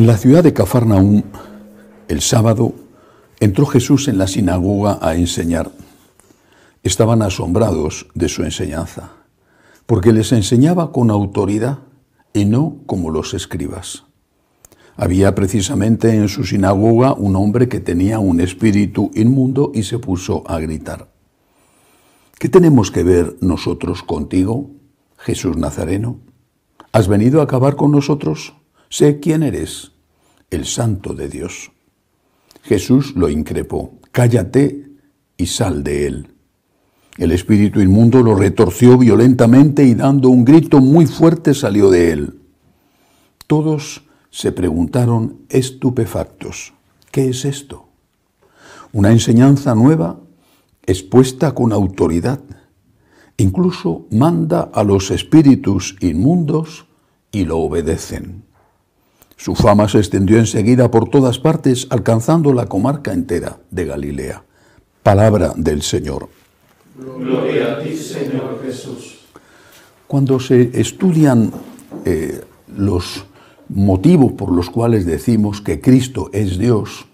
En la ciudad de Cafarnaúm, el sábado, entró Jesús en la sinagoga a enseñar. Estaban asombrados de su enseñanza, porque les enseñaba con autoridad y no como los escribas. Había precisamente en su sinagoga un hombre que tenía un espíritu inmundo y se puso a gritar. ¿Qué tenemos que ver nosotros contigo, Jesús Nazareno? ¿Has venido a acabar con nosotros? sé quién eres, el santo de Dios. Jesús lo increpó, cállate y sal de él. El espíritu inmundo lo retorció violentamente y dando un grito muy fuerte salió de él. Todos se preguntaron estupefactos, ¿qué es esto? Una enseñanza nueva expuesta con autoridad. Incluso manda a los espíritus inmundos y lo obedecen. Su fama se extendió enseguida por todas partes, alcanzando la comarca entera de Galilea. Palabra del Señor. Gloria a ti, Señor Jesús. Cuando se estudian eh, los motivos por los cuales decimos que Cristo es Dios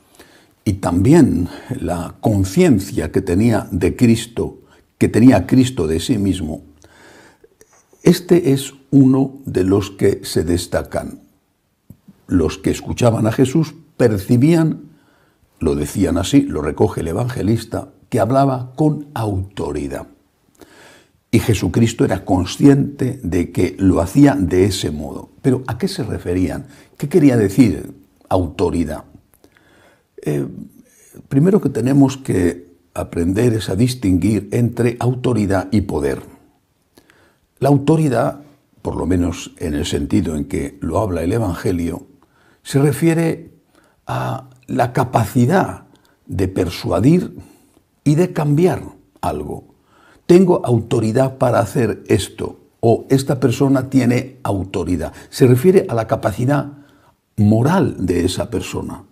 y también la conciencia que tenía de Cristo, que tenía Cristo de sí mismo, este es uno de los que se destacan los que escuchaban a Jesús percibían, lo decían así, lo recoge el evangelista, que hablaba con autoridad. Y Jesucristo era consciente de que lo hacía de ese modo. Pero ¿a qué se referían? ¿Qué quería decir autoridad? Eh, primero que tenemos que aprender es a distinguir entre autoridad y poder. La autoridad, por lo menos en el sentido en que lo habla el Evangelio, se refiere a la capacidad de persuadir y de cambiar algo. Tengo autoridad para hacer esto o esta persona tiene autoridad. Se refiere a la capacidad moral de esa persona,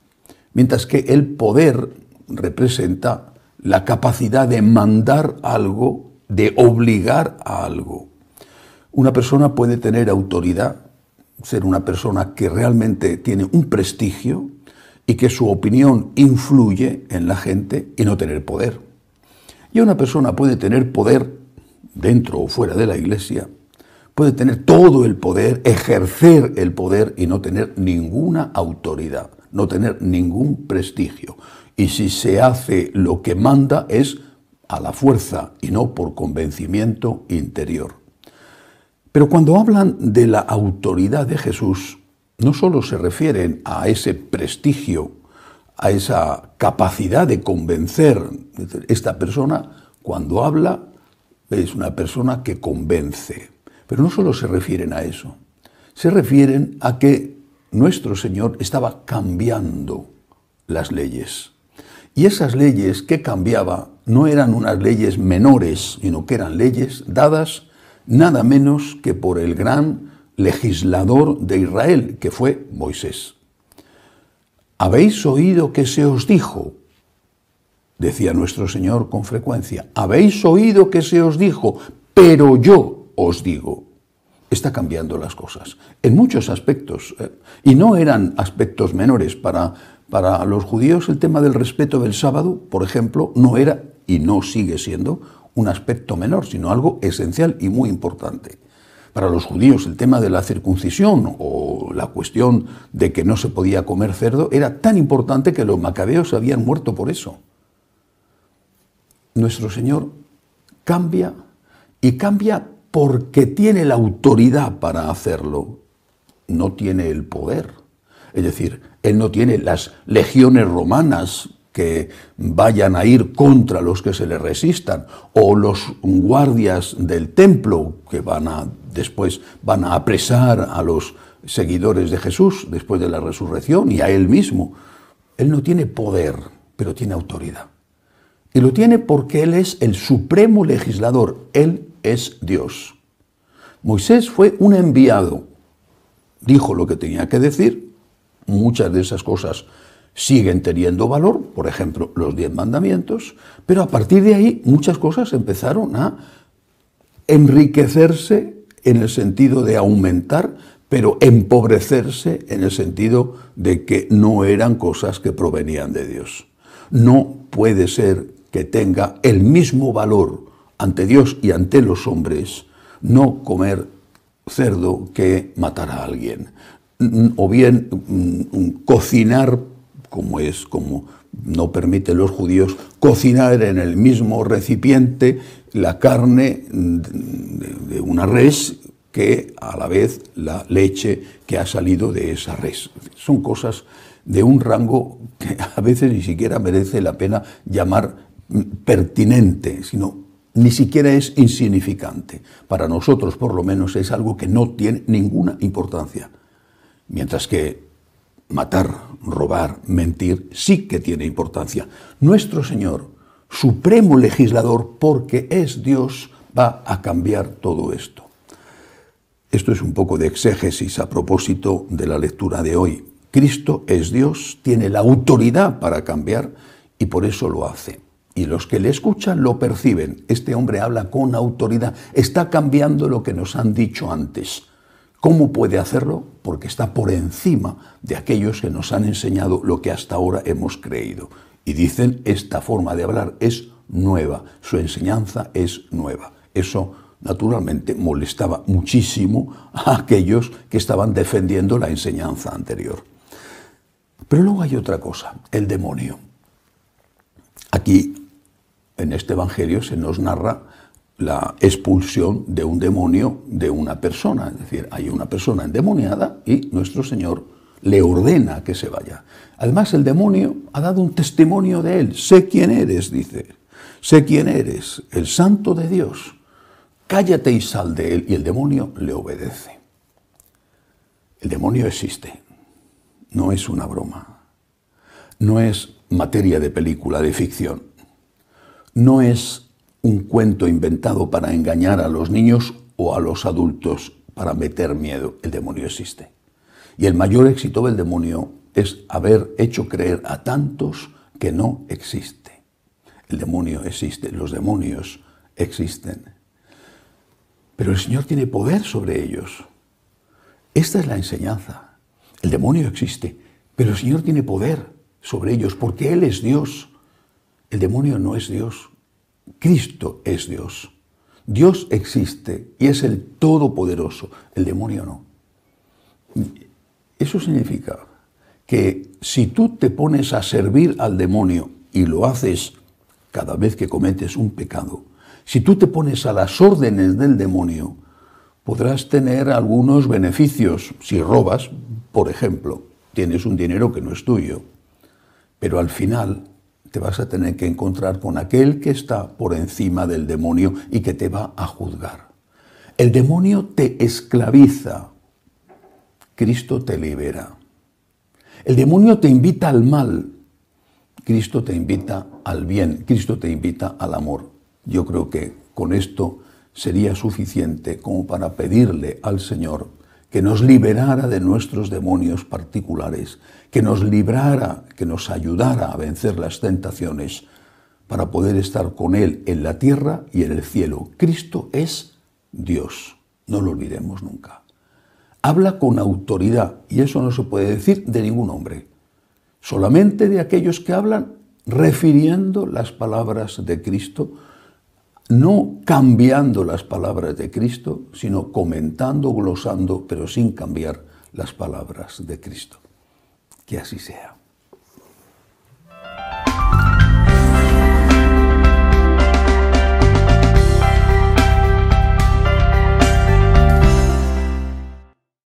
mientras que el poder representa la capacidad de mandar algo, de obligar a algo. Una persona puede tener autoridad ser una persona que realmente tiene un prestigio y que su opinión influye en la gente y no tener poder. Y una persona puede tener poder dentro o fuera de la iglesia, puede tener todo el poder, ejercer el poder y no tener ninguna autoridad, no tener ningún prestigio. Y si se hace lo que manda es a la fuerza y no por convencimiento interior. Pero cuando hablan de la autoridad de Jesús, no solo se refieren a ese prestigio, a esa capacidad de convencer. Esta persona, cuando habla, es una persona que convence. Pero no solo se refieren a eso, se refieren a que nuestro Señor estaba cambiando las leyes. Y esas leyes que cambiaba no eran unas leyes menores, sino que eran leyes dadas nada menos que por el gran legislador de Israel, que fue Moisés. Habéis oído que se os dijo, decía nuestro Señor con frecuencia, habéis oído que se os dijo, pero yo os digo. Está cambiando las cosas en muchos aspectos, eh, y no eran aspectos menores. Para, para los judíos el tema del respeto del sábado, por ejemplo, no era y no sigue siendo un aspecto menor, sino algo esencial y muy importante. Para los judíos el tema de la circuncisión o la cuestión de que no se podía comer cerdo era tan importante que los macabeos habían muerto por eso. Nuestro Señor cambia y cambia porque tiene la autoridad para hacerlo, no tiene el poder. Es decir, Él no tiene las legiones romanas que vayan a ir contra los que se le resistan, o los guardias del templo que van a después van a apresar a los seguidores de Jesús después de la resurrección y a él mismo. Él no tiene poder, pero tiene autoridad. Y lo tiene porque él es el supremo legislador, él es Dios. Moisés fue un enviado, dijo lo que tenía que decir, muchas de esas cosas siguen teniendo valor, por ejemplo, los diez mandamientos, pero a partir de ahí muchas cosas empezaron a enriquecerse en el sentido de aumentar, pero empobrecerse en el sentido de que no eran cosas que provenían de Dios. No puede ser que tenga el mismo valor ante Dios y ante los hombres no comer cerdo que matar a alguien, o bien mm, mm, cocinar como es como no permiten los judíos cocinar en el mismo recipiente la carne de una res que a la vez la leche que ha salido de esa res. Son cosas de un rango que a veces ni siquiera merece la pena llamar pertinente, sino ni siquiera es insignificante. Para nosotros, por lo menos, es algo que no tiene ninguna importancia. Mientras que matar, robar, mentir, sí que tiene importancia. Nuestro Señor, supremo legislador, porque es Dios, va a cambiar todo esto. Esto es un poco de exégesis a propósito de la lectura de hoy. Cristo es Dios, tiene la autoridad para cambiar y por eso lo hace. Y los que le escuchan lo perciben. Este hombre habla con autoridad, está cambiando lo que nos han dicho antes. ¿Cómo puede hacerlo? Porque está por encima de aquellos que nos han enseñado lo que hasta ahora hemos creído. Y dicen, esta forma de hablar es nueva, su enseñanza es nueva. Eso naturalmente molestaba muchísimo a aquellos que estaban defendiendo la enseñanza anterior. Pero luego hay otra cosa, el demonio. Aquí, en este Evangelio, se nos narra la expulsión de un demonio de una persona. Es decir, hay una persona endemoniada y nuestro Señor le ordena que se vaya. Además, el demonio ha dado un testimonio de él. Sé quién eres, dice. Sé quién eres, el santo de Dios. Cállate y sal de él. Y el demonio le obedece. El demonio existe. No es una broma. No es materia de película, de ficción. No es un cuento inventado para engañar a los niños o a los adultos para meter miedo. El demonio existe. Y el mayor éxito del demonio es haber hecho creer a tantos que no existe. El demonio existe, los demonios existen. Pero el Señor tiene poder sobre ellos. Esta es la enseñanza. El demonio existe, pero el Señor tiene poder sobre ellos porque Él es Dios. El demonio no es Dios. Cristo es Dios. Dios existe y es el Todopoderoso, el demonio no. Eso significa que si tú te pones a servir al demonio y lo haces cada vez que cometes un pecado, si tú te pones a las órdenes del demonio, podrás tener algunos beneficios. Si robas, por ejemplo, tienes un dinero que no es tuyo. Pero al final te vas a tener que encontrar con aquel que está por encima del demonio y que te va a juzgar. El demonio te esclaviza, Cristo te libera. El demonio te invita al mal, Cristo te invita al bien, Cristo te invita al amor. Yo creo que con esto sería suficiente como para pedirle al Señor que nos liberara de nuestros demonios particulares, que nos librara, que nos ayudara a vencer las tentaciones para poder estar con Él en la tierra y en el cielo. Cristo es Dios, no lo olvidemos nunca. Habla con autoridad y eso no se puede decir de ningún hombre, solamente de aquellos que hablan refiriendo las palabras de Cristo no cambiando las palabras de Cristo, sino comentando, glosando, pero sin cambiar las palabras de Cristo. Que así sea.